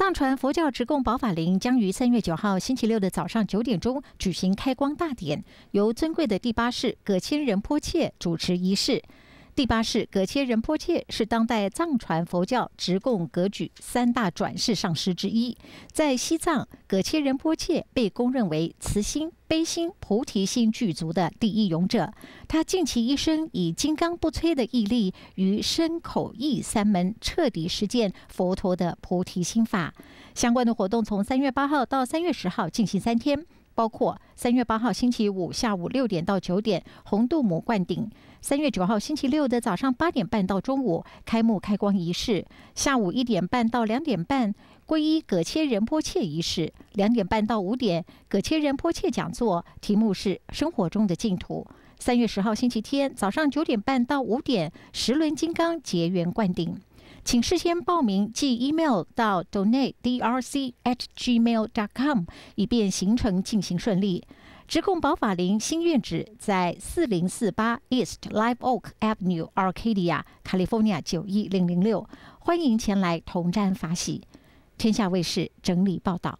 藏传佛教直贡宝法林将于三月九号星期六的早上九点钟举行开光大典，由尊贵的第八世葛千仁波切主持仪式。第八世葛切仁波切是当代藏传佛教直贡格举三大转世上师之一，在西藏，葛切仁波切被公认为慈心、悲心、菩提心具足的第一勇者。他尽其一生，以金刚不摧的毅力，于身、口、意三门彻底实践佛陀的菩提心法。相关的活动从三月八号到三月十号进行三天。包括三月八号星期五下午六点到九点红杜母灌顶，三月九号星期六的早上八点半到中午开幕开光仪式，下午一点半到两点半皈依葛切仁波切仪式，两点半到五点葛切仁波切讲座，题目是生活中的净土。三月十号星期天早上九点半到五点十轮金刚结缘灌顶。请事先报名寄 email 到 donate drc at gmail dot com，以便行程进行顺利。直供宝法林心愿址在4048 East Live Oak Avenue, Arcadia, California 91006。欢迎前来同沾法喜。天下卫视整理报道。